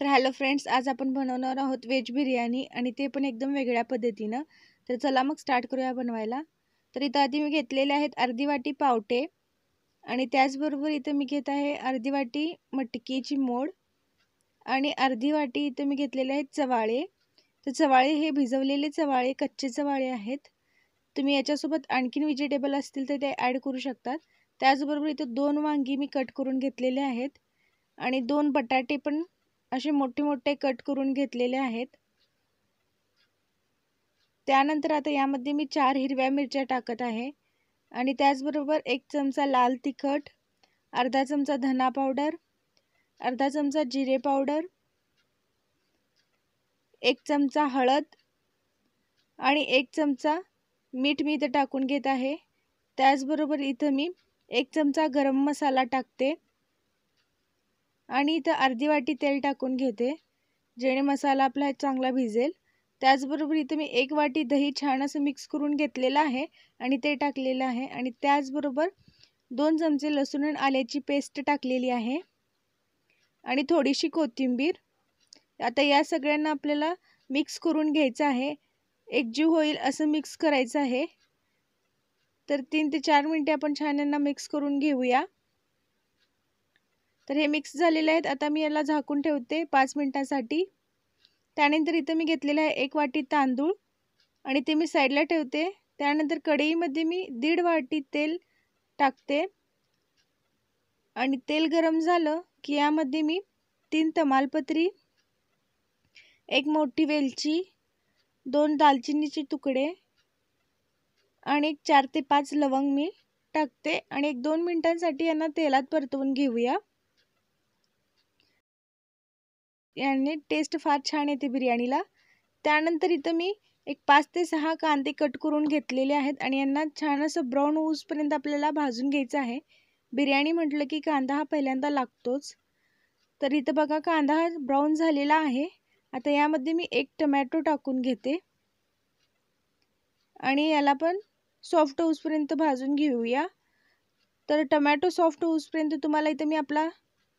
तर hello friends आज आपण बनवणार आहोत व्हेज बिर्याणी आणि ते पण एकदम वेगळ्या पद्धतीनं तर चला मग स्टार्ट करूया बनवायला तर इथं आधी मी घेतलेले आहेत अर्धी वाटी पावटे आणि त्याचबरोबर इथं मी घेत आहे अर्धी वाटी मटकीची मोड आणि अर्धी वाटी इथं मी घेतलेले आहेत चवाळे तर चवाळे हे भिजवलेले चवाळे कच्चे चवाळे आहेत तुम्ही याच्यासोबत आणखीन व्हेजिटेबल असतील तर ते ॲड करू शकतात त्याचबरोबर इथं दोन वांगी मी कट करून घेतलेले आहेत आणि दोन बटाटे पण असे मोठे मोठे कट करून घेतलेले आहेत त्यानंतर आता यामध्ये मी चार हिरव्या मिरच्या टाकत आहे आणि त्याचबरोबर एक चमचा लाल तिखट अर्धा चमचा धना पावडर अर्धा चमचा जिरे पावडर एक चमचा हळद आणि एक चमचा मीठ मी इथं टाकून घेत आहे त्याचबरोबर इथं मी एक चमचा गरम मसाला टाकते आणि इथं अर्धी वाटी तेल टाकून घेते जेणे मसाला आपला चांगला भिजेल त्याचबरोबर इथं मी एक वाटी दही छान असं मिक्स करून घेतलेलं आहे आणि ते टाकलेलं आहे आणि त्याचबरोबर दोन चमचे लसूण आणि आल्याची पेस्ट टाकलेली आहे आणि थोडीशी कोथिंबीर आता या सगळ्यांना आपल्याला मिक्स करून घ्यायचं आहे एकजीव होईल असं मिक्स करायचं आहे तर तीन ते चार मिनटे आपण छान यांना मिक्स करून घेऊया तर हे मिक्स झालेले आहेत आता मी याला झाकून ठेवते पाच मिनटांसाठी त्यानंतर इथं मी घेतलेलं आहे एक वाटी तांदूळ आणि ते मी साईडला ठेवते त्यानंतर कढईमध्ये मी दीड वाटी तेल टाकते आणि तेल गरम झालं की यामध्ये मी तीन तमालपत्री एक मोठी वेलची दोन दालचिनीचे तुकडे आणि एक चार ते पाच लवंग मी टाकते आणि एक दोन मिनटांसाठी यांना तेलात परतवून घेऊया आणि टेस्ट फार छान येते बिर्याणीला त्यानंतर इथं मी एक पाच ते सहा कांदे कट करून घेतलेले आहेत आणि यांना छान असं ब्राऊन ऊसपर्यंत आपल्याला भाजून घ्यायचं आहे बिर्याणी म्हटलं की कांदा हा पहिल्यांदा लागतोच तर इथं बघा कांदा हा ब्राऊन झालेला आहे आता यामध्ये मी एक टमॅटो टाकून घेते आणि याला पण सॉफ्ट होऊसपर्यंत भाजून घेऊया तर टमॅटो सॉफ्ट होऊसपर्यंत तुम्हाला इथं मी आपला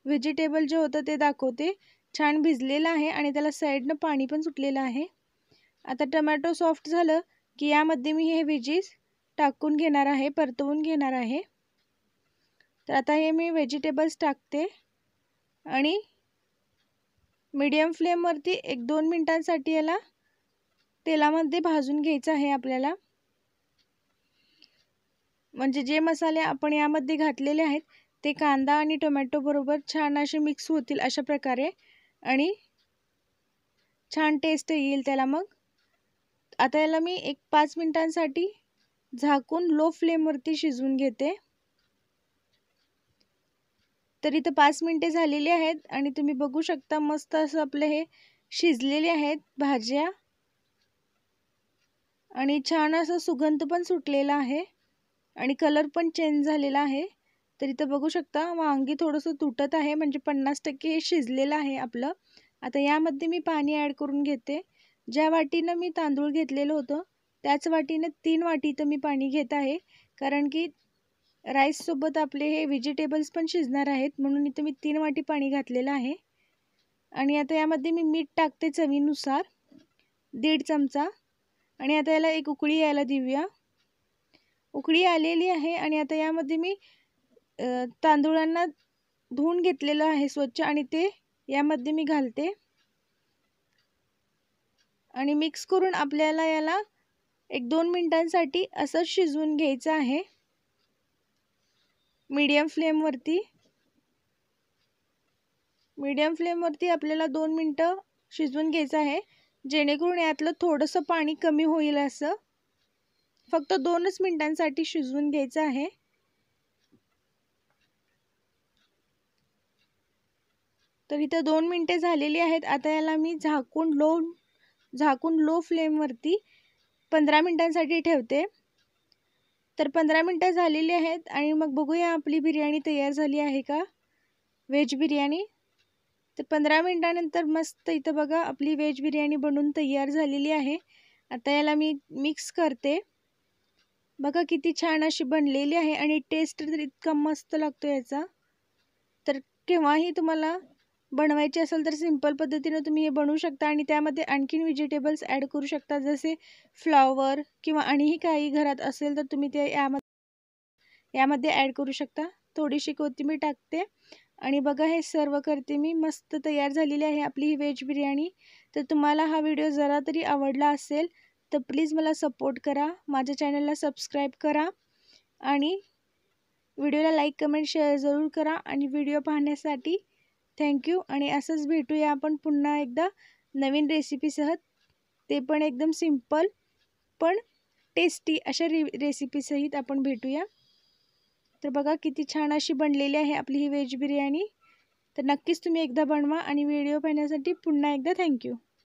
व्हेजिटेबल जे होतं ते दाखवते छान भिजलेलं आहे आणि त्याला साईडनं पाणी पण सुटलेलं आहे आता टमॅटो सॉफ्ट झालं की यामध्ये मी हे व्हेजीस टाकून घेणार आहे परतवून घेणार आहे तर आता हे मी व्हेजिटेबल्स टाकते आणि मीडियम फ्लेमवरती एक दोन मिनटांसाठी याला तेलामध्ये भाजून घ्यायचं आहे आपल्याला म्हणजे जे मसाले आपण यामध्ये घातलेले आहेत ते कांदा आणि टोमॅटो बरोबर छान असे मिक्स होतील अशा प्रकारे आणि छान टेस्ट येईल त्याला मग आता याला मी एक पाच मिनटांसाठी झाकून लो फ्लेमवरती शिजवून घेते तर इथं पाच मिनटे झालेली आहेत आणि तुम्ही बघू शकता मस्त असं आपलं हे शिजलेले आहेत भाज्या आणि छान असं सुगंध पण सुटलेला आहे आणि कलर पण चेंज झालेला आहे तर इथं बघू शकता वांगी थोडंसं तुटत आहे म्हणजे पन्नास टक्के हे शिजलेलं आहे आपलं आता यामध्ये मी पाणी ॲड करून घेते ज्या वाटीनं मी तांदूळ घेतलेलं होतं त्याच वाटीनं तीन वाटी इथं मी पाणी घेत आहे कारण की राईससोबत आपले हे व्हेजिटेबल्स पण शिजणार आहेत म्हणून इथं मी तीन वाटी पाणी घातलेलं आहे आणि आता यामध्ये मी मीठ टाकते चवीनुसार दीड चमचा आणि आता याला एक उकळी यायला देऊया उकळी आलेली आहे आणि आता यामध्ये मी तांदूळांना धुवून घेतलेलं आहे स्वच्छ आणि ते यामध्ये मी घालते आणि मिक्स करून आपल्याला याला एक दोन मिनटांसाठी असंच शिजवून घ्यायचं आहे मीडियम फ्लेमवरती मीडियम फ्लेमवरती आपल्याला दोन मिनटं शिजवून घ्यायचं आहे जेणेकरून यातलं थोडंसं पाणी कमी होईल असं फक्त दोनच मिनटांसाठी शिजवून घ्यायचं आहे तर इथं दोन मिनटे झालेली आहेत आता याला मी झाकून लो झाकून लो फ्लेमवरती पंधरा मिनटांसाठी ठेवते तर पंधरा मिनटं झालेली आहेत आणि मग बघूया आपली बिर्याणी तयार झाली आहे का व्हेज बिर्याणी तर पंधरा मिनटानंतर मस्त इथं बघा आपली व्हेज बिर्याणी बनून तयार झालेली आहे आता याला मी मिक्स करते बघा किती छान अशी बनलेली आहे आणि टेस्ट तर इतका मस्त लागतो याचा तर केव्हाही तुम्हाला बनवायची असेल तर सिंपल पद्धतीनं तुम्ही हे बनवू शकता आणि त्यामध्ये आणखीन व्हेजिटेबल्स ॲड करू शकता जसे फ्लॉवर किंवा आणिही काही घरात असेल तर तुम्ही ते यामध्ये यामध्ये ॲड करू शकता थोडीशी कोथिंबीर टाकते आणि बघा हे सर्व करते मी मस्त तयार झालेली आहे आपली ही व्हेज बिर्याणी तर तुम्हाला हा व्हिडिओ जरा तरी आवडला असेल तर प्लीज मला सपोर्ट करा माझ्या चॅनलला सबस्क्राईब करा आणि व्हिडिओला लाईक कमेंट शेअर जरूर करा आणि व्हिडिओ पाहण्यासाठी थँक्यू आणि असंच भेटूया आपण पुन्हा एकदा नवीन रेसिपीसह ते पण एकदम सिंपल पण टेस्टी अशा रे रेसिपीसहित आपण भेटूया तर बघा किती छान अशी बनलेली आहे आपली ही व्हेज बिर्याणी तर नक्कीच तुम्ही एकदा बनवा आणि व्हिडिओ पाहण्यासाठी पुन्हा एकदा थँक्यू